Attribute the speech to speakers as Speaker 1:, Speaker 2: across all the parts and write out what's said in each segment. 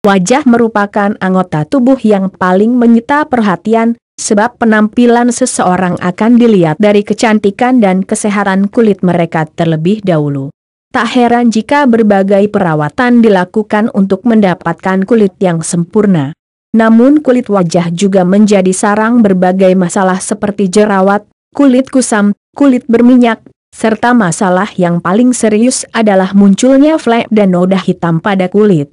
Speaker 1: Wajah merupakan anggota tubuh yang paling menyita perhatian, sebab penampilan seseorang akan dilihat dari kecantikan dan kesehatan kulit mereka terlebih dahulu. Tak heran jika berbagai perawatan dilakukan untuk mendapatkan kulit yang sempurna. Namun kulit wajah juga menjadi sarang berbagai masalah seperti jerawat, kulit kusam, kulit berminyak, serta masalah yang paling serius adalah munculnya flek dan noda hitam pada kulit.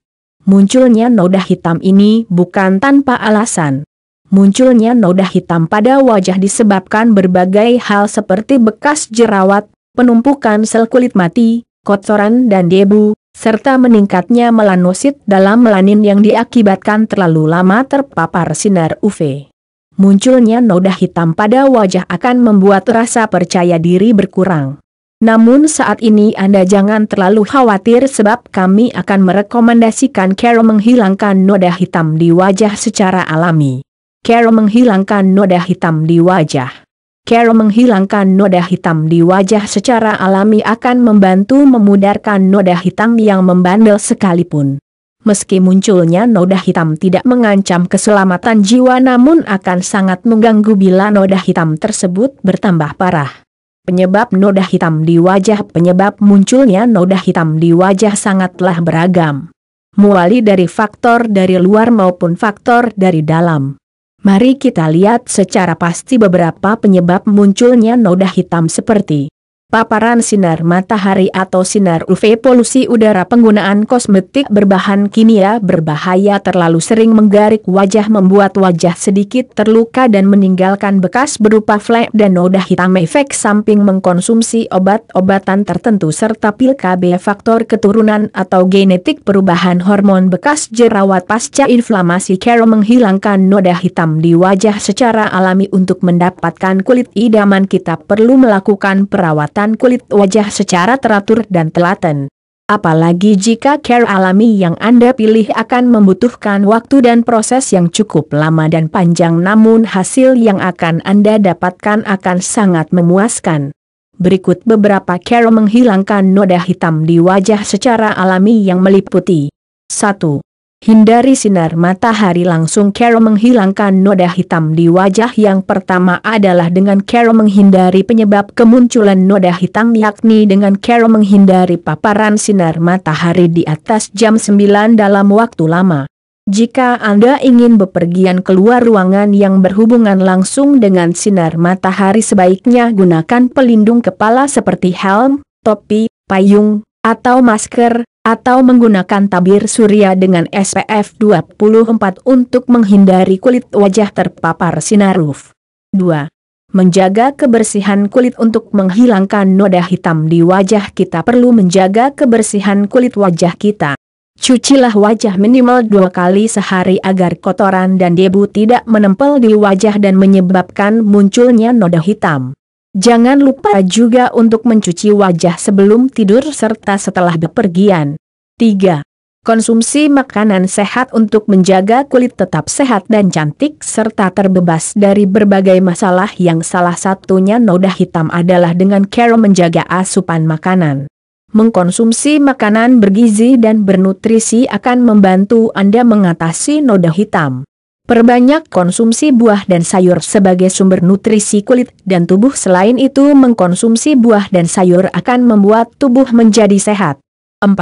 Speaker 1: Munculnya noda hitam ini bukan tanpa alasan. Munculnya noda hitam pada wajah disebabkan berbagai hal seperti bekas jerawat, penumpukan sel kulit mati, kotoran dan debu, serta meningkatnya melanosit dalam melanin yang diakibatkan terlalu lama terpapar sinar UV. Munculnya noda hitam pada wajah akan membuat rasa percaya diri berkurang. Namun saat ini Anda jangan terlalu khawatir sebab kami akan merekomendasikan Carol menghilangkan noda hitam di wajah secara alami. Carol menghilangkan noda hitam di wajah. Carol menghilangkan noda hitam di wajah secara alami akan membantu memudarkan noda hitam yang membandel sekalipun. Meski munculnya noda hitam tidak mengancam keselamatan jiwa namun akan sangat mengganggu bila noda hitam tersebut bertambah parah. Penyebab noda hitam di wajah Penyebab munculnya noda hitam di wajah sangatlah beragam. Mulai dari faktor dari luar maupun faktor dari dalam. Mari kita lihat secara pasti beberapa penyebab munculnya noda hitam seperti Paparan sinar matahari atau sinar UV polusi udara penggunaan kosmetik berbahan kimia berbahaya terlalu sering menggarik wajah membuat wajah sedikit terluka dan meninggalkan bekas berupa flek dan noda hitam efek samping mengkonsumsi obat-obatan tertentu serta pil KB faktor keturunan atau genetik perubahan hormon bekas jerawat pasca inflamasi Kero menghilangkan noda hitam di wajah secara alami untuk mendapatkan kulit idaman kita perlu melakukan perawatan perawatan kulit wajah secara teratur dan telaten. Apalagi jika care alami yang Anda pilih akan membutuhkan waktu dan proses yang cukup lama dan panjang namun hasil yang akan Anda dapatkan akan sangat memuaskan. Berikut beberapa care menghilangkan noda hitam di wajah secara alami yang meliputi. 1. Hindari sinar matahari langsung Carol menghilangkan noda hitam di wajah yang pertama adalah dengan Carol menghindari penyebab kemunculan noda hitam yakni dengan Carol menghindari paparan sinar matahari di atas jam 9 dalam waktu lama. Jika Anda ingin bepergian keluar ruangan yang berhubungan langsung dengan sinar matahari sebaiknya gunakan pelindung kepala seperti helm, topi, payung, atau masker, atau menggunakan tabir surya dengan SPF 24 untuk menghindari kulit wajah terpapar sinar UV. 2. Menjaga kebersihan kulit untuk menghilangkan noda hitam di wajah kita perlu menjaga kebersihan kulit wajah kita. Cucilah wajah minimal dua kali sehari agar kotoran dan debu tidak menempel di wajah dan menyebabkan munculnya noda hitam. Jangan lupa juga untuk mencuci wajah sebelum tidur serta setelah bepergian. 3. Konsumsi makanan sehat untuk menjaga kulit tetap sehat dan cantik serta terbebas dari berbagai masalah yang salah satunya noda hitam adalah dengan care menjaga asupan makanan. Mengkonsumsi makanan bergizi dan bernutrisi akan membantu Anda mengatasi noda hitam. Perbanyak konsumsi buah dan sayur sebagai sumber nutrisi kulit dan tubuh selain itu mengkonsumsi buah dan sayur akan membuat tubuh menjadi sehat. 4.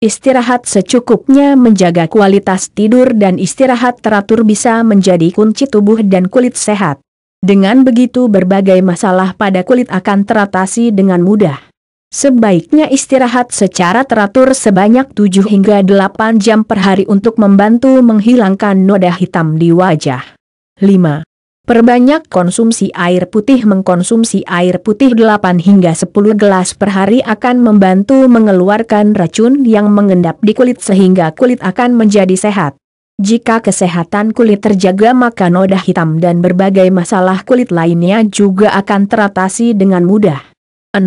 Speaker 1: Istirahat secukupnya menjaga kualitas tidur dan istirahat teratur bisa menjadi kunci tubuh dan kulit sehat. Dengan begitu berbagai masalah pada kulit akan teratasi dengan mudah. Sebaiknya istirahat secara teratur sebanyak 7 hingga 8 jam per hari untuk membantu menghilangkan noda hitam di wajah. 5. Perbanyak konsumsi air putih Mengkonsumsi air putih 8 hingga 10 gelas per hari akan membantu mengeluarkan racun yang mengendap di kulit sehingga kulit akan menjadi sehat. Jika kesehatan kulit terjaga maka noda hitam dan berbagai masalah kulit lainnya juga akan teratasi dengan mudah. 6.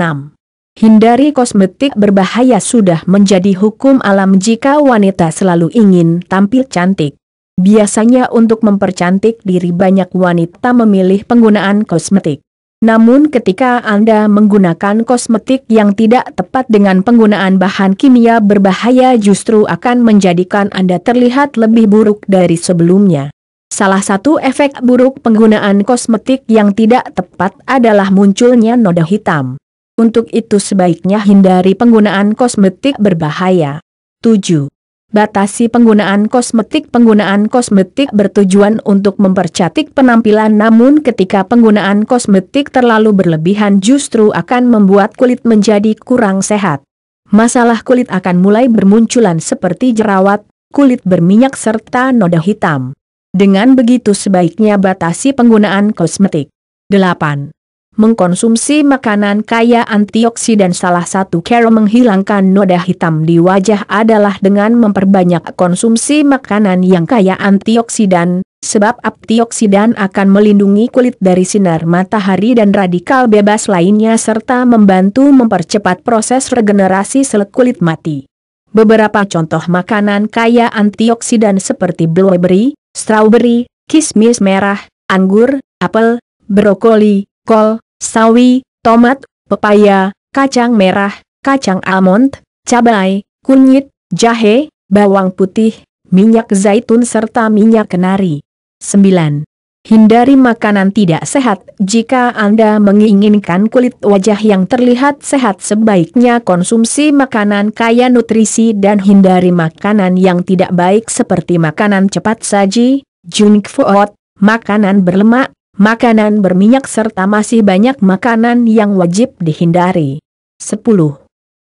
Speaker 1: Hindari kosmetik berbahaya sudah menjadi hukum alam jika wanita selalu ingin tampil cantik. Biasanya untuk mempercantik diri banyak wanita memilih penggunaan kosmetik. Namun ketika Anda menggunakan kosmetik yang tidak tepat dengan penggunaan bahan kimia berbahaya justru akan menjadikan Anda terlihat lebih buruk dari sebelumnya. Salah satu efek buruk penggunaan kosmetik yang tidak tepat adalah munculnya noda hitam. Untuk itu sebaiknya hindari penggunaan kosmetik berbahaya. 7. Batasi penggunaan kosmetik Penggunaan kosmetik bertujuan untuk mempercantik penampilan namun ketika penggunaan kosmetik terlalu berlebihan justru akan membuat kulit menjadi kurang sehat. Masalah kulit akan mulai bermunculan seperti jerawat, kulit berminyak serta noda hitam. Dengan begitu sebaiknya batasi penggunaan kosmetik. 8. Mengkonsumsi makanan kaya antioksidan salah satu cara menghilangkan noda hitam di wajah adalah dengan memperbanyak konsumsi makanan yang kaya antioksidan, sebab antioksidan akan melindungi kulit dari sinar matahari dan radikal bebas lainnya serta membantu mempercepat proses regenerasi sel kulit mati. Beberapa contoh makanan kaya antioksidan seperti blueberry, strawberry, kismis merah, anggur, apel, brokoli, kol, sawi, tomat, pepaya, kacang merah, kacang almond, cabai, kunyit, jahe, bawang putih, minyak zaitun serta minyak kenari. 9. Hindari makanan tidak sehat. Jika Anda menginginkan kulit wajah yang terlihat sehat sebaiknya konsumsi makanan kaya nutrisi dan hindari makanan yang tidak baik seperti makanan cepat saji, junk food, makanan berlemak, makanan berminyak serta masih banyak makanan yang wajib dihindari. 10.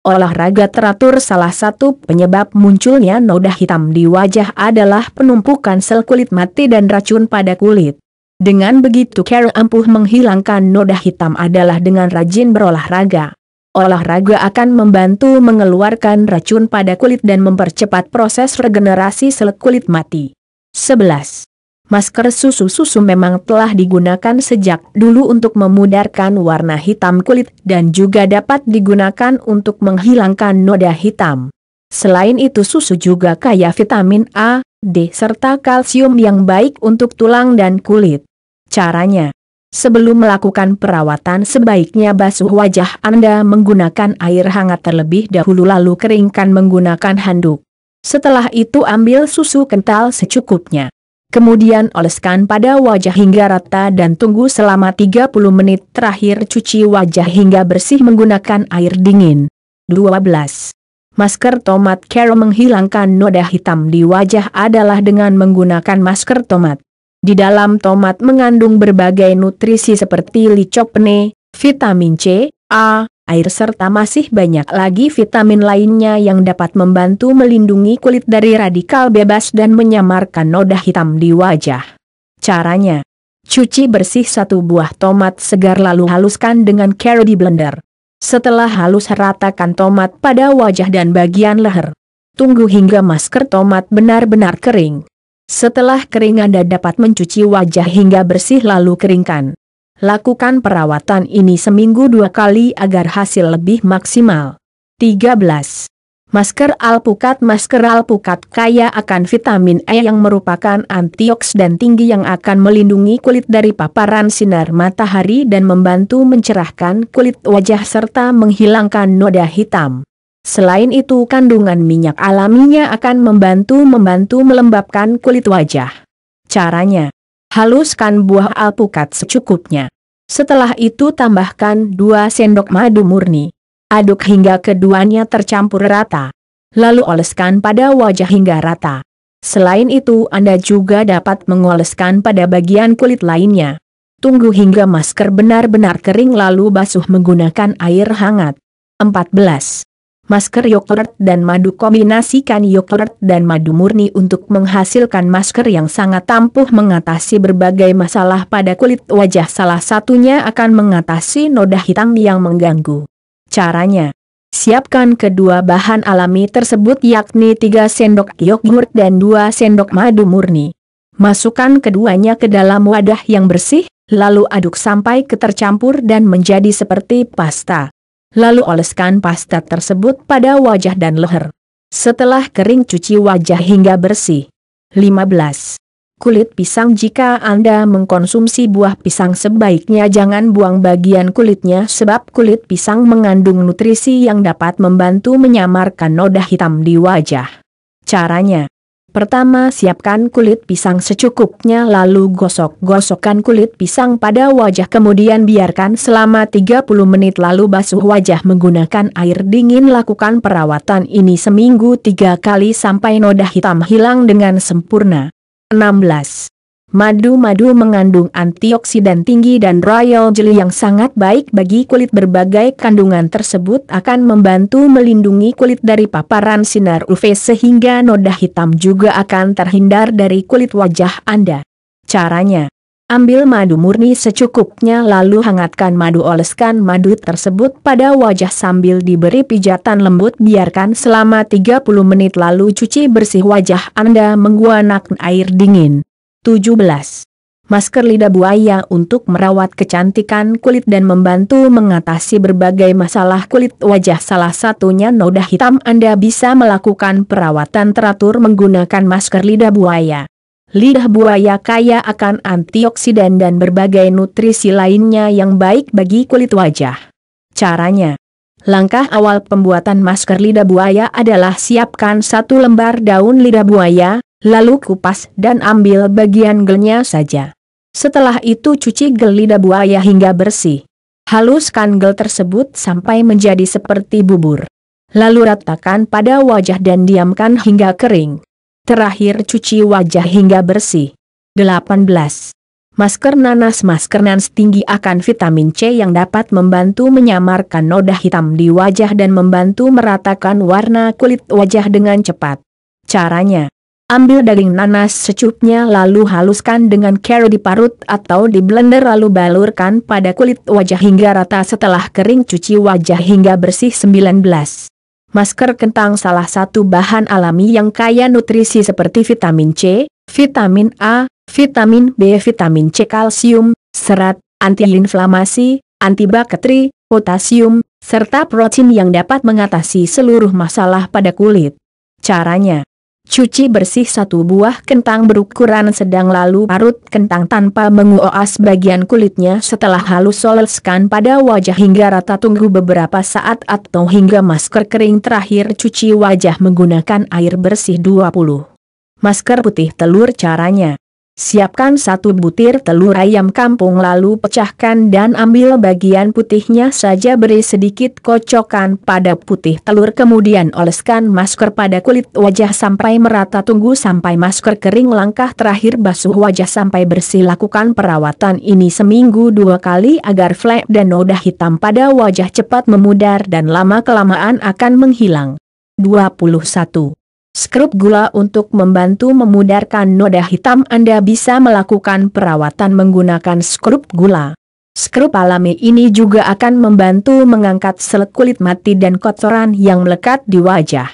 Speaker 1: Olahraga teratur salah satu penyebab munculnya noda hitam di wajah adalah penumpukan sel kulit mati dan racun pada kulit. Dengan begitu cara ampuh menghilangkan noda hitam adalah dengan rajin berolahraga. Olahraga akan membantu mengeluarkan racun pada kulit dan mempercepat proses regenerasi sel kulit mati. 11. Masker susu-susu memang telah digunakan sejak dulu untuk memudarkan warna hitam kulit dan juga dapat digunakan untuk menghilangkan noda hitam. Selain itu susu juga kaya vitamin A, D serta kalsium yang baik untuk tulang dan kulit. Caranya Sebelum melakukan perawatan sebaiknya basuh wajah Anda menggunakan air hangat terlebih dahulu lalu keringkan menggunakan handuk. Setelah itu ambil susu kental secukupnya. Kemudian oleskan pada wajah hingga rata dan tunggu selama 30 menit terakhir cuci wajah hingga bersih menggunakan air dingin. 12. Masker tomat care menghilangkan noda hitam di wajah adalah dengan menggunakan masker tomat. Di dalam tomat mengandung berbagai nutrisi seperti licopene, vitamin C, A, air serta masih banyak lagi vitamin lainnya yang dapat membantu melindungi kulit dari radikal bebas dan menyamarkan noda hitam di wajah. Caranya Cuci bersih satu buah tomat segar lalu haluskan dengan cara di blender. Setelah halus ratakan tomat pada wajah dan bagian leher. Tunggu hingga masker tomat benar-benar kering. Setelah kering Anda dapat mencuci wajah hingga bersih lalu keringkan. Lakukan perawatan ini seminggu dua kali agar hasil lebih maksimal. 13. Masker alpukat Masker alpukat kaya akan vitamin E yang merupakan antioksidan tinggi yang akan melindungi kulit dari paparan sinar matahari dan membantu mencerahkan kulit wajah serta menghilangkan noda hitam. Selain itu kandungan minyak alaminya akan membantu-membantu melembabkan kulit wajah. Caranya haluskan buah alpukat secukupnya. Setelah itu tambahkan 2 sendok madu murni. Aduk hingga keduanya tercampur rata. Lalu oleskan pada wajah hingga rata. Selain itu Anda juga dapat mengoleskan pada bagian kulit lainnya. Tunggu hingga masker benar-benar kering lalu basuh menggunakan air hangat. 14. Masker yogurt dan madu kombinasikan yogurt dan madu murni untuk menghasilkan masker yang sangat tampuh mengatasi berbagai masalah pada kulit wajah salah satunya akan mengatasi noda hitam yang mengganggu. Caranya Siapkan kedua bahan alami tersebut yakni 3 sendok yogurt dan 2 sendok madu murni. Masukkan keduanya ke dalam wadah yang bersih, lalu aduk sampai ketercampur dan menjadi seperti pasta lalu oleskan pasta tersebut pada wajah dan leher. Setelah kering cuci wajah hingga bersih. 15. Kulit pisang Jika Anda mengkonsumsi buah pisang sebaiknya jangan buang bagian kulitnya sebab kulit pisang mengandung nutrisi yang dapat membantu menyamarkan noda hitam di wajah. Caranya Pertama siapkan kulit pisang secukupnya lalu gosok-gosokkan kulit pisang pada wajah kemudian biarkan selama 30 menit lalu basuh wajah menggunakan air dingin lakukan perawatan ini seminggu tiga kali sampai noda hitam hilang dengan sempurna. 16. Madu-madu mengandung antioksidan tinggi dan royal jelly yang sangat baik bagi kulit berbagai kandungan tersebut akan membantu melindungi kulit dari paparan sinar UV sehingga noda hitam juga akan terhindar dari kulit wajah Anda. Caranya Ambil madu murni secukupnya lalu hangatkan madu oleskan madu tersebut pada wajah sambil diberi pijatan lembut biarkan selama 30 menit lalu cuci bersih wajah Anda menggunakan air dingin. 17. Masker lidah buaya untuk merawat kecantikan kulit dan membantu mengatasi berbagai masalah kulit wajah salah satunya noda hitam Anda bisa melakukan perawatan teratur menggunakan masker lidah buaya. Lidah buaya kaya akan antioksidan dan berbagai nutrisi lainnya yang baik bagi kulit wajah. Caranya Langkah awal pembuatan masker lidah buaya adalah siapkan satu lembar daun lidah buaya, Lalu kupas dan ambil bagian gelnya saja. Setelah itu cuci gel lidah buaya hingga bersih. Haluskan gel tersebut sampai menjadi seperti bubur. Lalu ratakan pada wajah dan diamkan hingga kering. Terakhir cuci wajah hingga bersih. 18. Masker nanas Masker nanas tinggi akan vitamin C yang dapat membantu menyamarkan noda hitam di wajah dan membantu meratakan warna kulit wajah dengan cepat. Caranya Ambil daging nanas secupnya lalu haluskan dengan di parut atau di blender lalu balurkan pada kulit wajah hingga rata setelah kering cuci wajah hingga bersih 19. Masker kentang salah satu bahan alami yang kaya nutrisi seperti vitamin C, vitamin A, vitamin B, vitamin C, kalsium, serat, antiinflamasi, antibakteri, potasium, serta protein yang dapat mengatasi seluruh masalah pada kulit. Caranya Cuci bersih satu buah kentang berukuran sedang lalu parut kentang tanpa menguas bagian kulitnya setelah halus soleskan pada wajah hingga rata tunggu beberapa saat atau hingga masker kering terakhir cuci wajah menggunakan air bersih 20. Masker putih telur caranya Siapkan satu butir telur ayam kampung lalu pecahkan dan ambil bagian putihnya saja beri sedikit kocokan pada putih telur kemudian oleskan masker pada kulit wajah sampai merata tunggu sampai masker kering langkah terakhir basuh wajah sampai bersih lakukan perawatan ini seminggu dua kali agar flek dan noda hitam pada wajah cepat memudar dan lama kelamaan akan menghilang. 21. Skrup gula untuk membantu memudarkan noda hitam Anda bisa melakukan perawatan menggunakan skrup gula. Skrup alami ini juga akan membantu mengangkat sel kulit mati dan kotoran yang melekat di wajah.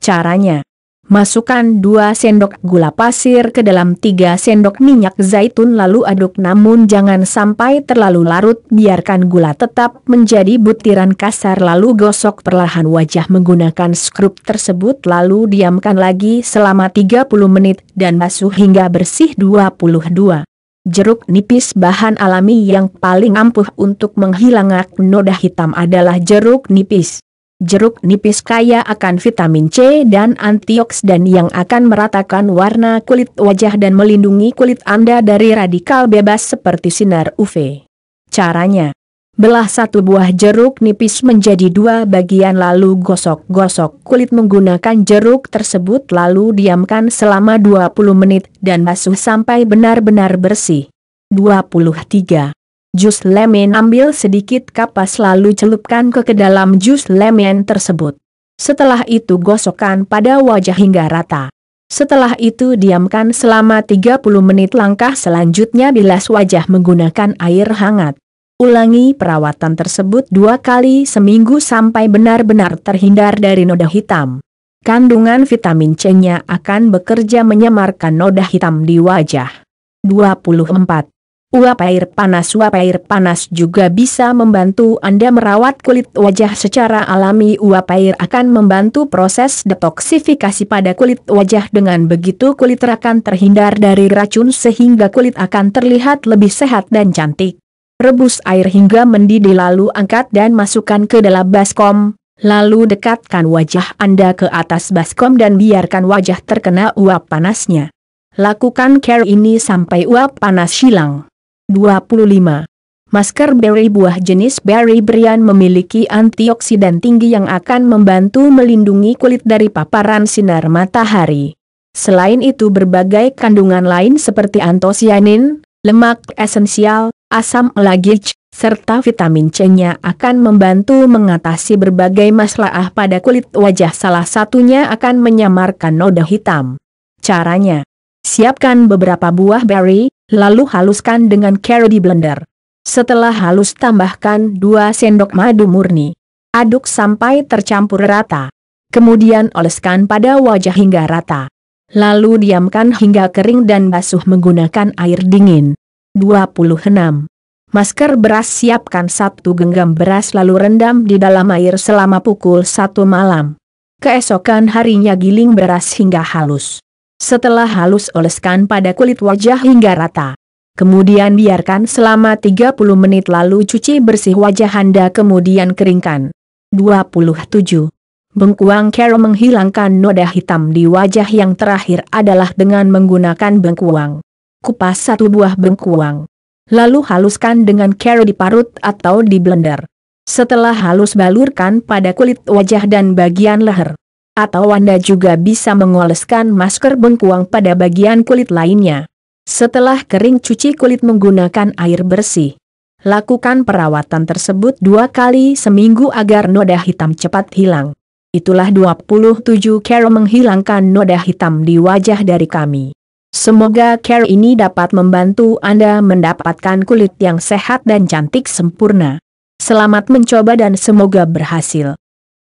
Speaker 1: Caranya Masukkan 2 sendok gula pasir ke dalam 3 sendok minyak zaitun lalu aduk namun jangan sampai terlalu larut biarkan gula tetap menjadi butiran kasar lalu gosok perlahan wajah menggunakan skrup tersebut lalu diamkan lagi selama 30 menit dan basuh hingga bersih 22. Jeruk nipis bahan alami yang paling ampuh untuk menghilangkan noda hitam adalah jeruk nipis. Jeruk nipis kaya akan vitamin C dan antioksidan yang akan meratakan warna kulit wajah dan melindungi kulit Anda dari radikal bebas seperti sinar UV. Caranya Belah satu buah jeruk nipis menjadi dua bagian lalu gosok-gosok kulit menggunakan jeruk tersebut lalu diamkan selama 20 menit dan basuh sampai benar-benar bersih. 23. Jus lemon ambil sedikit kapas lalu celupkan ke ke dalam jus lemon tersebut. Setelah itu gosokkan pada wajah hingga rata. Setelah itu diamkan selama 30 menit langkah selanjutnya bilas wajah menggunakan air hangat. Ulangi perawatan tersebut dua kali seminggu sampai benar-benar terhindar dari noda hitam. Kandungan vitamin C-nya akan bekerja menyamarkan noda hitam di wajah. 24. Uap air panas Uap air panas juga bisa membantu Anda merawat kulit wajah secara alami Uap air akan membantu proses detoksifikasi pada kulit wajah Dengan begitu kulit akan terhindar dari racun sehingga kulit akan terlihat lebih sehat dan cantik Rebus air hingga mendidih lalu angkat dan masukkan ke dalam baskom Lalu dekatkan wajah Anda ke atas baskom dan biarkan wajah terkena uap panasnya Lakukan care ini sampai uap panas hilang. 25. Masker berry buah jenis berry brian memiliki antioksidan tinggi yang akan membantu melindungi kulit dari paparan sinar matahari. Selain itu berbagai kandungan lain seperti antosianin, lemak esensial, asam lagic, serta vitamin C-nya akan membantu mengatasi berbagai masalah pada kulit wajah salah satunya akan menyamarkan noda hitam. Caranya Siapkan beberapa buah berry, lalu haluskan dengan karo di blender. Setelah halus tambahkan 2 sendok madu murni. Aduk sampai tercampur rata. Kemudian oleskan pada wajah hingga rata. Lalu diamkan hingga kering dan basuh menggunakan air dingin. 26. Masker beras siapkan satu genggam beras lalu rendam di dalam air selama pukul 1 malam. Keesokan harinya giling beras hingga halus. Setelah halus oleskan pada kulit wajah hingga rata. Kemudian biarkan selama 30 menit lalu cuci bersih wajah Anda kemudian keringkan. 27. Bengkuang Carol menghilangkan noda hitam di wajah yang terakhir adalah dengan menggunakan bengkuang. Kupas satu buah bengkuang. Lalu haluskan dengan Carol diparut atau di blender. Setelah halus balurkan pada kulit wajah dan bagian leher. Atau Anda juga bisa mengoleskan masker bengkuang pada bagian kulit lainnya. Setelah kering cuci kulit menggunakan air bersih. Lakukan perawatan tersebut dua kali seminggu agar noda hitam cepat hilang. Itulah 27 care menghilangkan noda hitam di wajah dari kami. Semoga care ini dapat membantu Anda mendapatkan kulit yang sehat dan cantik sempurna. Selamat mencoba dan semoga berhasil.